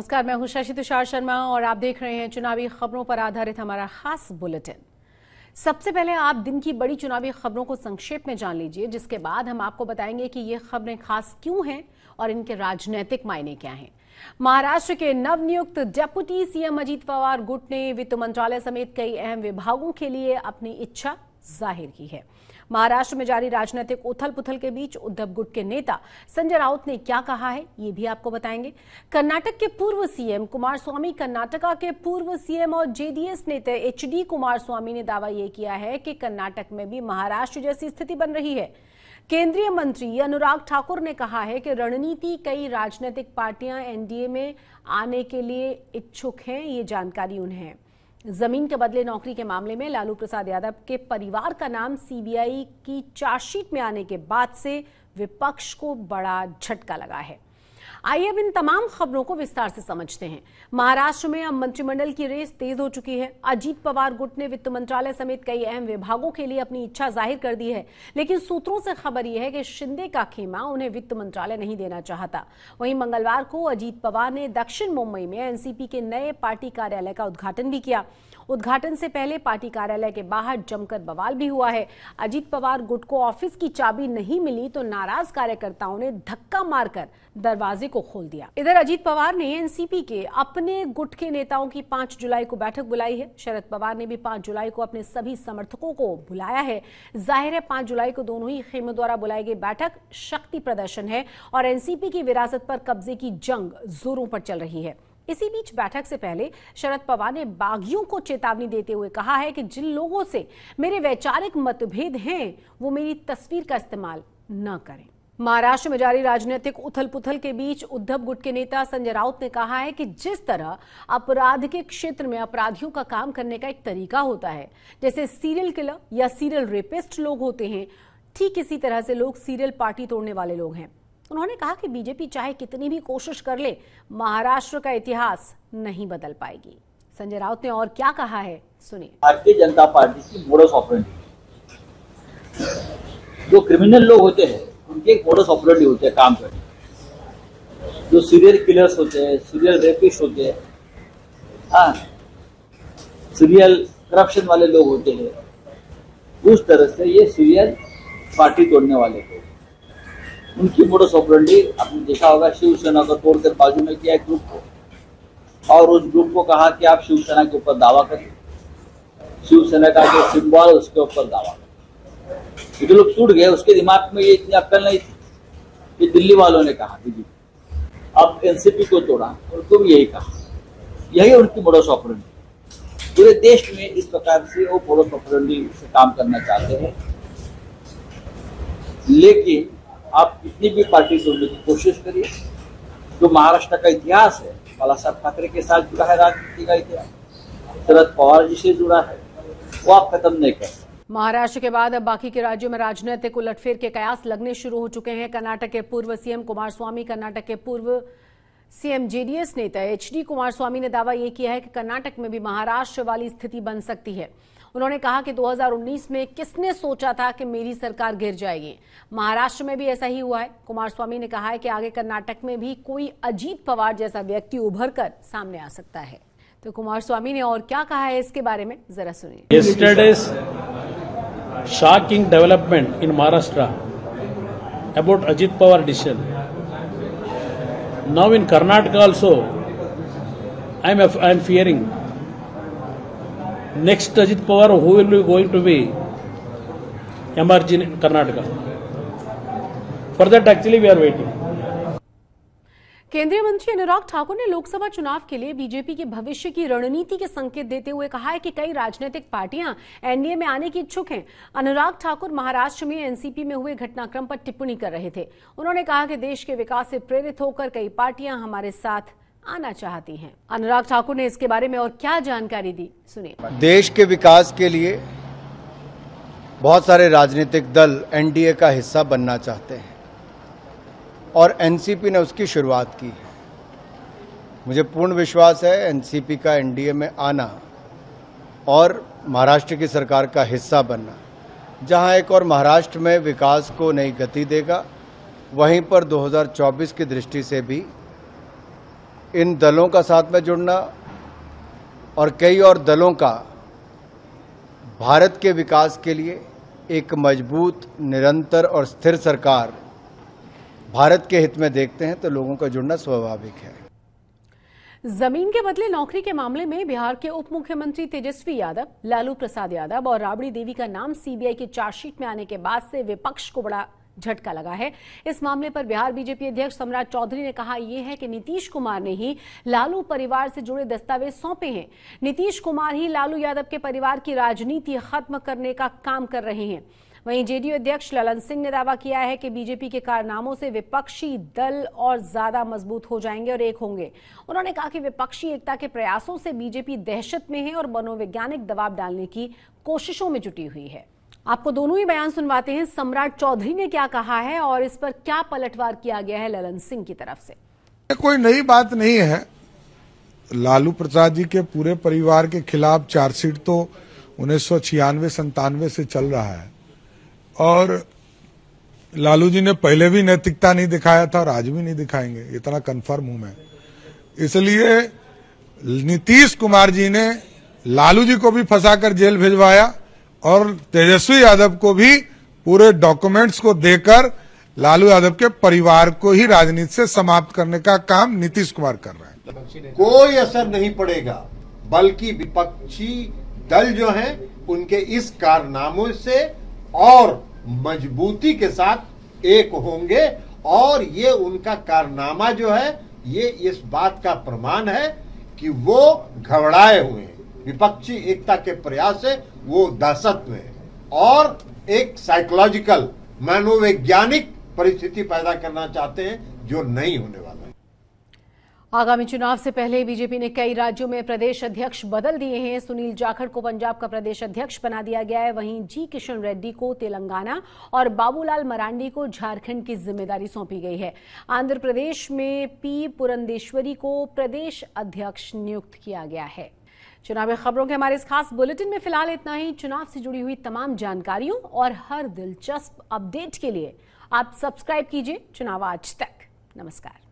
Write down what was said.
नमस्कार मैं हूं शशि तुषार शर्मा और आप देख रहे हैं चुनावी खबरों पर आधारित हमारा खास बुलेटिन सबसे पहले आप दिन की बड़ी चुनावी खबरों को संक्षेप में जान लीजिए जिसके बाद हम आपको बताएंगे कि ये खबरें खास क्यों हैं और इनके राजनीतिक मायने क्या हैं महाराष्ट्र के नवनियुक्त डेप्यूटी सीएम अजीत पवार गुट ने वित्त मंत्रालय समेत कई अहम विभागों के लिए अपनी इच्छा जाहिर की है महाराष्ट्र में जारी राजनीतिक उथल पुथल के बीच उद्धव गुट के नेता संजय राउत ने क्या कहा है ये भी आपको बताएंगे कर्नाटक के पूर्व सीएम कुमार स्वामी कर्नाटका के पूर्व सीएम और जेडीएस नेता एच डी कुमार स्वामी ने दावा यह किया है कि कर्नाटक में भी महाराष्ट्र जैसी स्थिति बन रही है केंद्रीय मंत्री अनुराग ठाकुर ने कहा है कि रणनीति कई राजनीतिक पार्टियां एनडीए में आने के लिए इच्छुक हैं ये जानकारी उन्हें जमीन के बदले नौकरी के मामले में लालू प्रसाद यादव के परिवार का नाम सीबीआई की चार्जशीट में आने के बाद से विपक्ष को बड़ा झटका लगा है आइए अब इन तमाम खबरों को विस्तार से समझते हैं महाराष्ट्र में अब मंत्रिमंडल की रेस तेज हो चुकी है अजीत पवार गुट ने वित्त मंत्रालय समेत कई अहम विभागों के लिए अपनी इच्छा जाहिर कर दी है लेकिन सूत्रों से खबर यह है कि शिंदे का खेमा उन्हें वित्त मंत्रालय नहीं देना चाहता वहीं मंगलवार को अजीत पवार ने दक्षिण मुंबई में एनसीपी के नए पार्टी कार्यालय का उद्घाटन भी किया उद्घाटन से पहले पार्टी कार्यालय के बाहर जमकर बवाल भी हुआ है अजीत पवार गुट को ऑफिस की चाबी नहीं मिली तो नाराज कार्यकर्ताओं ने धक्का मारकर दरवाजे को खोल दिया इधर अजीत पवार ने एनसीपी के अपने गुट के नेताओं की पांच जुलाई को बैठक बुलाई है शरद पवार ने भी पांच जुलाई को अपने सभी समर्थकों को बुलाया है जाहिर है पांच जुलाई को दोनों ही खेमों द्वारा बुलाई गई बैठक शक्ति प्रदर्शन है और एनसीपी की विरासत पर कब्जे की जंग जोरों पर चल रही है इसी बीच बैठक से पहले शरद पवार ने बागियों को चेतावनी देते हुए कहा है कि जिन लोगों से मेरे वैचारिक मतभेद हैं वो मेरी तस्वीर का इस्तेमाल न करें महाराष्ट्र में जारी राजनीतिक उथल पुथल के बीच उद्धव गुट के नेता संजय राउत ने कहा है कि जिस तरह अपराध के क्षेत्र में अपराधियों का काम करने का एक तरीका होता है जैसे सीरियल किलर या सीरियल रेपिस्ट लोग होते हैं ठीक इसी तरह से लोग सीरियल पार्टी तोड़ने वाले लोग हैं उन्होंने कहा कि बीजेपी चाहे कितनी भी कोशिश कर ले महाराष्ट्र का इतिहास नहीं बदल पाएगी संजय राउत ने और क्या कहा है सुनिए भारतीय जनता पार्टी की मोडस ऑपरेटिव जो क्रिमिनल लोग होते हैं उनके एक मोडस ऑपरेटिव होते हैं काम करने जो सीरियल किलर्स होते हैं सीरियल रेपिस्ट होते हैं हाँ सीरियल करप्शन वाले लोग होते हैं उस तरह से ये सीरियल पार्टी तोड़ने वाले थे उनकी मोटो ऑपरेंडी आपने देखा होगा शिवसेना को तोड़कर बाजू में किया ग्रुप को और उस ग्रुप को कहा कि आप शिवसेना के ऊपर दावा करें शिवसेना का जो सिंबल उसके ऊपर दावा करें जो लोग टूट गए उसके दिमाग में ये इतनी अक्ल नहीं थी कि दिल्ली वालों ने कहा बीजेपी अब एनसीपी को तोड़ा उनको भी यही कहा यही उनकी मोडस सॉपरेंडी पूरे देश में इस प्रकार से वो मोडस सॉपरेंडी से काम करना चाहते हैं लेकिन आप कितनी भी पार्टी जोड़ने की कोशिश करिए जो महाराष्ट्र का इतिहास है बाला साहब ठाकरे के साथ जुड़ा है राजनीति का इतिहास शरद पवार जी से जुड़ा है वो आप खत्म नहीं कर सकते महाराष्ट्र के बाद अब बाकी के राज्यों में राजनीतिक उलटफेर के कयास लगने शुरू हो चुके हैं कर्नाटक के पूर्व सीएम कुमार स्वामी कर्नाटक के पूर्व सीएम जेडीएस नेता एच डी कुमार स्वामी ने दावा यह किया है कि कर्नाटक में भी महाराष्ट्र वाली स्थिति बन सकती है उन्होंने कहा कि 2019 में किसने सोचा था कि मेरी सरकार गिर जाएगी महाराष्ट्र में भी ऐसा ही हुआ है कुमार स्वामी ने कहा है कि आगे कर्नाटक में भी कोई अजीत पवार जैसा व्यक्ति उभर कर सामने आ सकता है तो कुमार स्वामी ने और क्या कहा है इसके बारे में जरा सुनिए shocking development in Maharashtra about Ajit Pawar decision. Now in Karnataka also I am I am fearing next Ajit Pawar Pawar, will be going to be M R G Karnataka for that actually we are waiting केंद्रीय मंत्री अनुराग ठाकुर ने लोकसभा चुनाव के लिए बीजेपी के भविष्य की रणनीति के संकेत देते हुए कहा है कि कई राजनीतिक पार्टियां एनडीए में आने की इच्छुक हैं अनुराग ठाकुर महाराष्ट्र में एनसीपी में हुए घटनाक्रम पर टिप्पणी कर रहे थे उन्होंने कहा कि देश के विकास से प्रेरित होकर कई पार्टियां हमारे साथ आना चाहती हैं। अनुराग ठाकुर ने इसके बारे में और क्या जानकारी दी सुनिए देश के विकास के लिए बहुत सारे राजनीतिक दल एनडीए का हिस्सा बनना चाहते हैं और एनसीपी ने उसकी शुरुआत की है मुझे पूर्ण विश्वास है एनसीपी का एनडीए में आना और महाराष्ट्र की सरकार का हिस्सा बनना जहां एक और महाराष्ट्र में विकास को नई गति देगा वहीं पर 2024 की दृष्टि से भी इन दलों का साथ में जुड़ना और कई और दलों का भारत के विकास के लिए एक मजबूत निरंतर और स्थिर सरकार भारत के हित में देखते हैं तो लोगों का जुड़ना स्वाभाविक है जमीन के बदले नौकरी के मामले में बिहार के उप मुख्यमंत्री तेजस्वी यादव लालू प्रसाद यादव और राबड़ी देवी का नाम सीबीआई की चार्जशीट में आने के बाद से विपक्ष को बड़ा झटका लगा है इस मामले पर बिहार बीजेपी अध्यक्ष सम्राट चौधरी ने कहा यह है कि नीतीश कुमार ने ही लालू परिवार से जुड़े दस्तावेज सौंपे हैं नीतीश कुमार ही लालू यादव के परिवार की राजनीति खत्म करने का काम कर रहे हैं वहीं जेडीयू अध्यक्ष ललन सिंह ने दावा किया है कि बीजेपी के कारनामों से विपक्षी दल और ज्यादा मजबूत हो जाएंगे और एक होंगे उन्होंने कहा कि विपक्षी एकता के प्रयासों से बीजेपी दहशत में है और मनोवैज्ञानिक दबाव डालने की कोशिशों में जुटी हुई है आपको दोनों ही बयान सुनवाते हैं सम्राट चौधरी ने क्या कहा है और इस पर क्या पलटवार किया गया है ललन सिंह की तरफ से कोई नई बात नहीं है लालू प्रसाद जी के पूरे परिवार के खिलाफ चार्जशीट तो उन्नीस सौ संतानवे से चल रहा है और लालू जी ने पहले भी नैतिकता नहीं दिखाया था और आज भी नहीं दिखाएंगे इतना कंफर्म हूं मैं इसलिए नीतीश कुमार जी ने लालू जी को भी फंसाकर जेल भिजवाया और तेजस्वी यादव को भी पूरे डॉक्यूमेंट्स को देकर लालू यादव के परिवार को ही राजनीति से समाप्त करने का काम नीतीश कुमार कर रहे हैं कोई असर नहीं पड़ेगा बल्कि विपक्षी दल जो हैं उनके इस कारनामों से और मजबूती के साथ एक होंगे और ये उनका कारनामा जो है ये इस बात का प्रमाण है कि वो घबराए हुए हैं विपक्षी एकता के प्रयास है वो दहशत में और एक साइकोलॉजिकल मनोवैज्ञानिक परिस्थिति पैदा करना चाहते हैं जो नहीं होने वाला है आगामी चुनाव से पहले बीजेपी ने कई राज्यों में प्रदेश अध्यक्ष बदल दिए हैं सुनील जाखड़ को पंजाब का प्रदेश अध्यक्ष बना दिया गया है वहीं जी किशन रेड्डी को तेलंगाना और बाबूलाल मरांडी को झारखंड की जिम्मेदारी सौंपी गई है आंध्र प्रदेश में पी पुरंदेश्वरी को प्रदेश अध्यक्ष नियुक्त किया गया है चुनावी खबरों के हमारे इस खास बुलेटिन में फिलहाल इतना ही चुनाव से जुड़ी हुई तमाम जानकारियों और हर दिलचस्प अपडेट के लिए आप सब्सक्राइब कीजिए चुनाव आज तक नमस्कार